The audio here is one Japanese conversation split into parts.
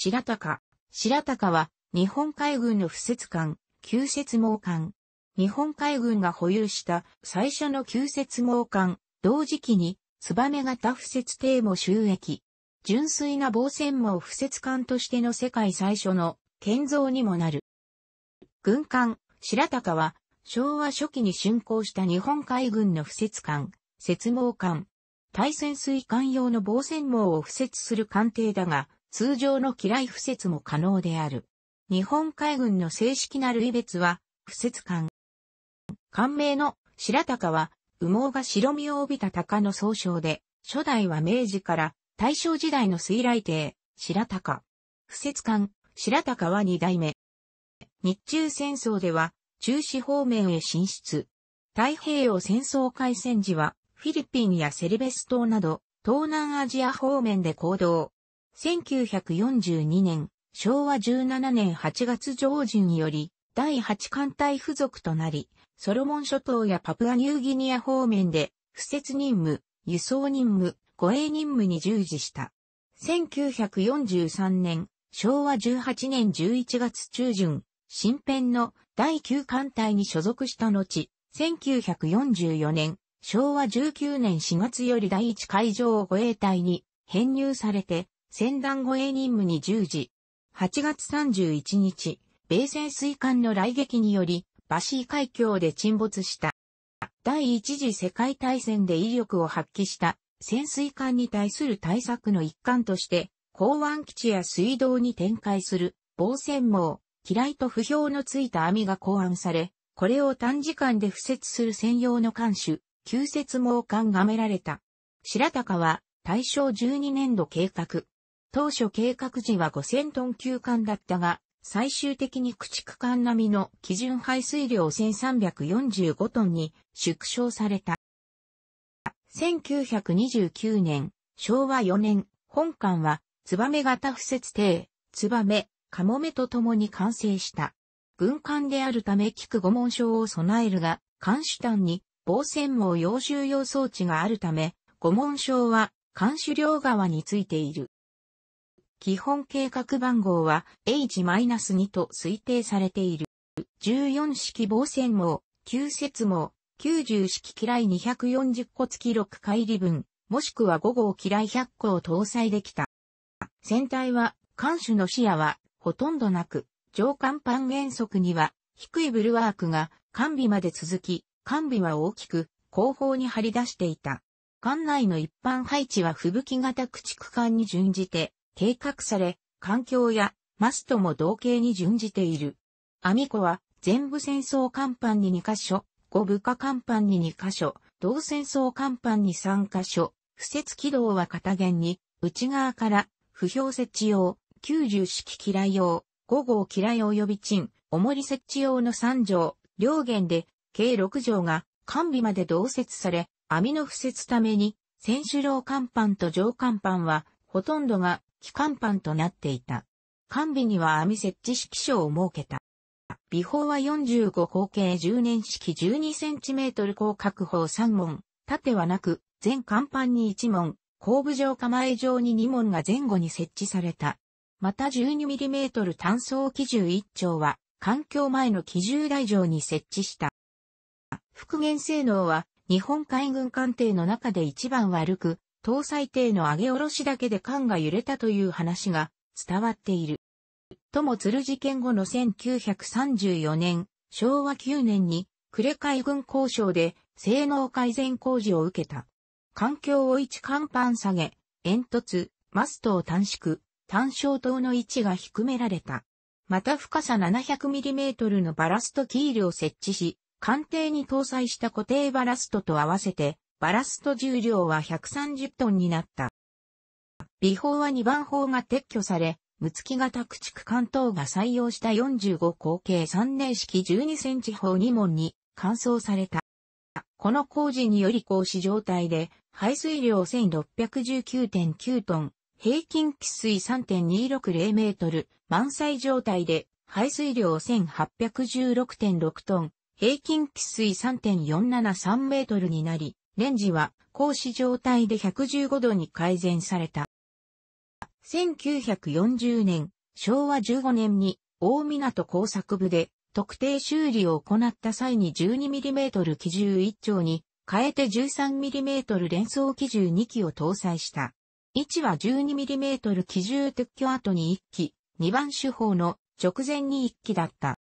白鷹。白鷹は、日本海軍の不設艦、旧設網艦。日本海軍が保有した最初の旧設網艦、同時期に、燕型不設艇も収益。純粋な防戦網不設艦としての世界最初の建造にもなる。軍艦、白鷹は、昭和初期に竣工した日本海軍の不設艦、設網艦。対潜水艦用の防戦網を付設する艦艇だが、通常の機雷敷設も可能である。日本海軍の正式な類別は、敷設艦。艦名の白鷹は、羽毛が白身を帯びた鷹の総称で、初代は明治から大正時代の水雷艇、白鷹。敷設艦、白鷹は二代目。日中戦争では、中止方面へ進出。太平洋戦争開戦時は、フィリピンやセリベス島など、東南アジア方面で行動。1942年、昭和17年8月上旬より、第8艦隊付属となり、ソロモン諸島やパプアニューギニア方面で、不設任務、輸送任務、護衛任務に従事した。1943年、昭和18年11月中旬、新編の第9艦隊に所属した後、1944年、昭和19年4月より第1海上護衛隊に編入されて、船団護衛任務に従事。8月31日、米潜水艦の来撃により、バシー海峡で沈没した。第一次世界大戦で威力を発揮した潜水艦に対する対策の一環として、港湾基地や水道に展開する防船網、機雷と不評のついた網が考案され、これを短時間で付設する専用の艦種、旧設網艦がめられた。白鷹は大正12年度計画、当初計画時は5000トン級館だったが、最終的に駆逐艦並みの基準排水量1345トンに縮小された。1929年、昭和4年、本艦は、ツバメ型不設艇、メ、カモメと共に完成した。軍艦であるため菊五門章を備えるが、艦首端に防線網要収用装置があるため、五門章は艦首両側についている。基本計画番号は H-2 と推定されている。14式防線網、旧節網、90式機雷240個付き6回離分、もしくは5号機雷100個を搭載できた。船体は、艦首の視野は、ほとんどなく、上甲板原則には、低いブルワークが、完備まで続き、完備は大きく、後方に張り出していた。艦内の一般配置は吹雪型駆逐艦に準じて、計画され、環境やマストも同型に準じている。アミコは全部戦争甲板に2カ所、五部下甲板に2カ所、同戦争甲板に3カ所、不設軌道は片弦に、内側から、不評設置用、九十式機雷用、五号機雷及び賃、重り設置用の3条、両弦で、計6条が、完備まで同設され、網の付設ために、選手楼甲板と上甲板は、ほとんどが機関班となっていた。完備には網設置式章を設けた。美法は45口径10年式 12cm 広角砲3門、縦はなく、全甲板に1門、後部上構え上に2門が前後に設置された。また 12mm 単装機銃1丁は、環境前の機銃台上に設置した。復元性能は、日本海軍艦艇の中で一番悪く、搭載艇の上げ下ろしだけで艦が揺れたという話が伝わっている。とも鶴事件後の1934年、昭和9年に、呉海軍交渉で性能改善工事を受けた。環境を一甲板下げ、煙突、マストを短縮、単焦灯の位置が低められた。また深さ 700mm のバラストキールを設置し、艦艇に搭載した固定バラストと合わせてバラスト重量は130トンになった。美法は2番法が撤去され、六月型駆逐艦等が採用した45口径3年式12センチ砲2門に換装された。この工事により格子状態で、排水量1619.9トン、平均喫水3.260メートル、満載状態で、排水量1816.6トン、平均喫水3.473メートルになり、レンジは格子状態で115度に改善された。1940年、昭和15年に大港工作部で特定修理を行った際に 12mm 機銃1丁に変えて 13mm 連装機銃2機を搭載した。1は 12mm 機銃撤去後に1機、2番手法の直前に1機だった。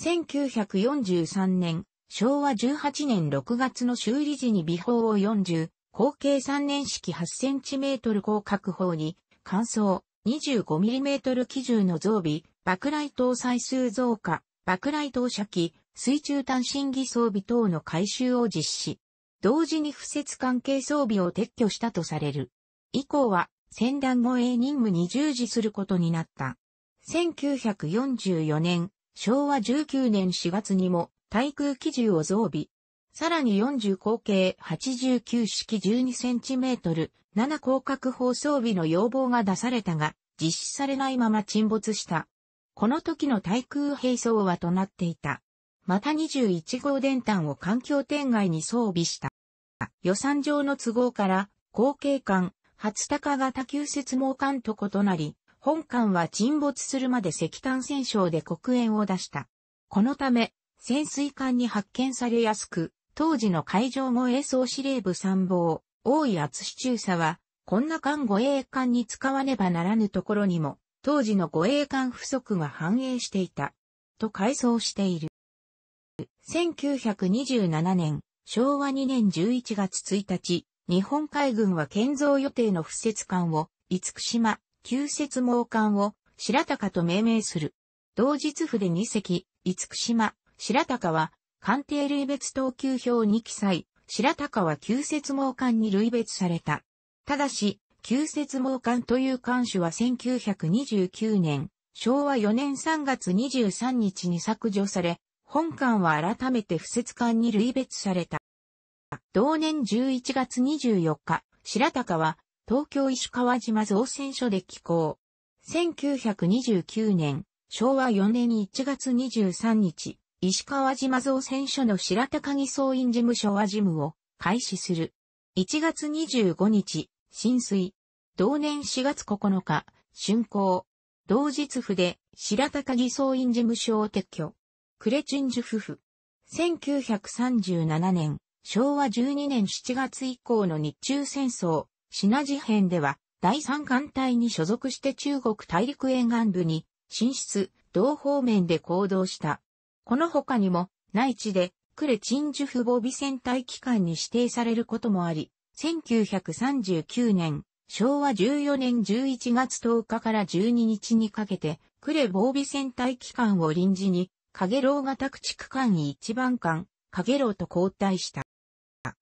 1943年、昭和18年6月の修理時に微砲を40、口径3年式8トル広角砲に、乾燥2 5トル基準の増備、爆雷搭載数増加、爆雷投射機、水中単身技装備等の改修を実施。同時に不設関係装備を撤去したとされる。以降は、戦団護衛任務に従事することになった。1944年、昭和19年4月にも、対空機銃を増備。さらに40口径89式 12cm、7広角砲装備の要望が出されたが、実施されないまま沈没した。この時の対空兵装はとなっていた。また21号電端を環境点外に装備した。予算上の都合から、後継艦、初高型旧接網艦と異なり、本艦は沈没するまで石炭戦勝で黒煙を出した。このため、潜水艦に発見されやすく、当時の海上護衛総司令部参謀、大井厚中佐は、こんな艦護衛艦に使わねばならぬところにも、当時の護衛艦不足が反映していた、と回想している。1927年、昭和2年11月1日、日本海軍は建造予定の不設艦を、五福島、旧設網艦を、白鷹と命名する。同日筆2隻、五島、白鷹は、官邸類別等級表に記載、白鷹は旧説盲官に類別された。ただし、旧説盲官という官種は1929年、昭和4年3月23日に削除され、本官は改めて不説官に類別された。同年11月24日、白鷹は東京石川島造船所で寄港。1929年、昭和4年1月23日、石川島造船所の白高木総員事務所は事務を開始する。1月25日、浸水。同年4月9日、竣工。同日府で白高木総員事務所を撤去。クレチュンジュ夫婦。1937年、昭和12年7月以降の日中戦争、シナ事変では、第三艦隊に所属して中国大陸沿岸部に、進出、同方面で行動した。この他にも、内地で、クレチンジュフ防備戦隊機関に指定されることもあり、1939年、昭和14年11月10日から12日にかけて、クレ防備戦隊機関を臨時に、影楼型駆逐艦一番艦、影楼と交代した。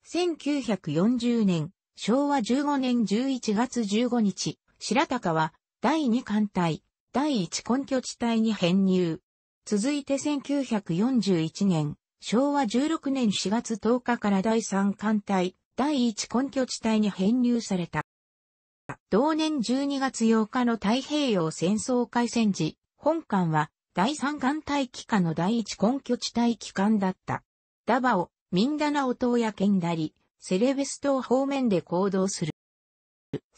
1940年、昭和15年11月15日、白鷹は、第2艦隊、第1根拠地帯に編入。続いて1941年、昭和16年4月10日から第3艦隊、第1根拠地帯に編入された。同年12月8日の太平洋戦争開戦時、本艦は第3艦隊機下の第1根拠地帯機関だった。ダバオ、ミンダナオ島やケンダリ、セレベス島方面で行動する。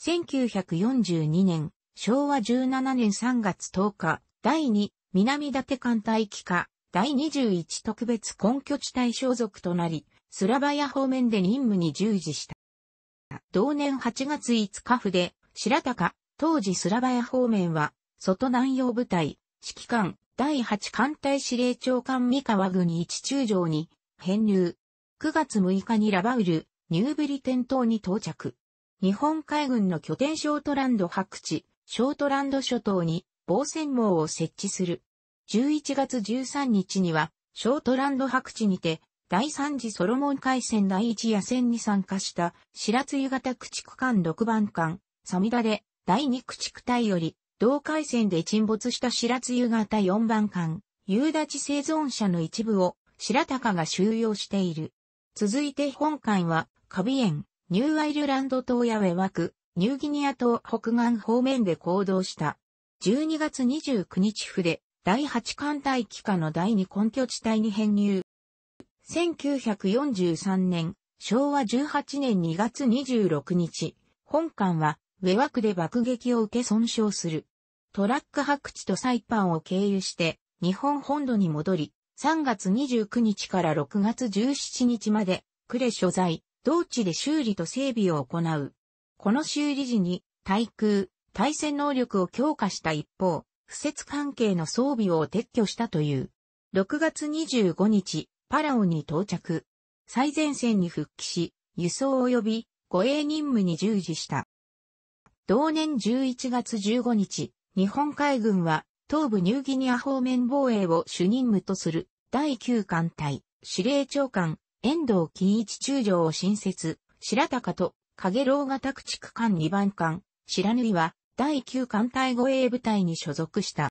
1942年、昭和17年3月10日、第2南館艦隊機下、第21特別根拠地帯所属となり、スラバヤ方面で任務に従事した。同年8月5日府で、白鷹、当時スラバヤ方面は、外南洋部隊、指揮官、第8艦隊司令長官三河軍一中将に、編入。9月6日にラバウル、ニューブリテン島に到着。日本海軍の拠点ショートランド白地、ショートランド諸島に防線網を設置する。11月13日には、ショートランド白地にて、第3次ソロモン海戦第1夜戦に参加した、白津湯型駆逐艦6番艦、サミダで、第2駆逐隊より、同海戦で沈没した白津湯型4番艦、夕立生存者の一部を、白鷹が収容している。続いて本艦は、カビエン、ニューアイルランド島やウェワク、ニューギニア島北岸方面で行動した。12月29日筆、第8艦隊機下の第2根拠地帯に編入。1943年、昭和18年2月26日、本艦は、上枠で爆撃を受け損傷する。トラック白地とサイパンを経由して、日本本土に戻り、3月29日から6月17日まで、呉所在、同地で修理と整備を行う。この修理時に、対空、対戦能力を強化した一方、不設関係の装備を撤去したという。6月25日、パラオに到着。最前線に復帰し、輸送及び護衛任務に従事した。同年11月15日、日本海軍は東部ニューギニア方面防衛を主任務とする第9艦隊司令長官遠藤金一中将を新設、白鷹と影廊型駆逐艦2番艦白縫は第9艦隊護衛部隊に所属した。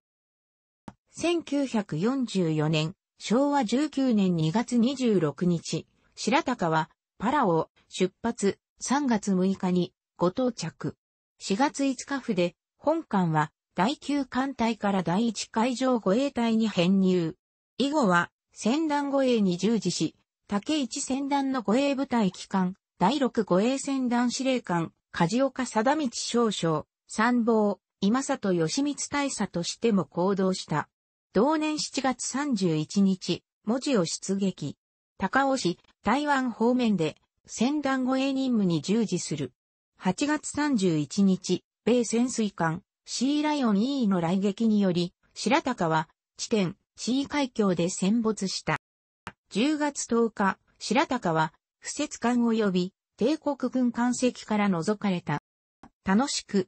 1944年、昭和19年2月26日、白鷹はパラオ出発3月6日にご到着。4月5日府で本艦は第9艦隊から第1海上護衛隊に編入。以後は船団護衛に従事し、竹一船団の護衛部隊機関、第6護衛船団司令官、梶岡貞道少将、参謀、今里義光大佐としても行動した。同年7月31日、文字を出撃。高尾市、台湾方面で、戦団護衛任務に従事する。8月31日、米潜水艦、シーライオン E の来撃により、白鷹は、地点、シー海峡で戦没した。10月10日、白鷹は、不設艦及び、帝国軍艦籍から除かれた。楽しく、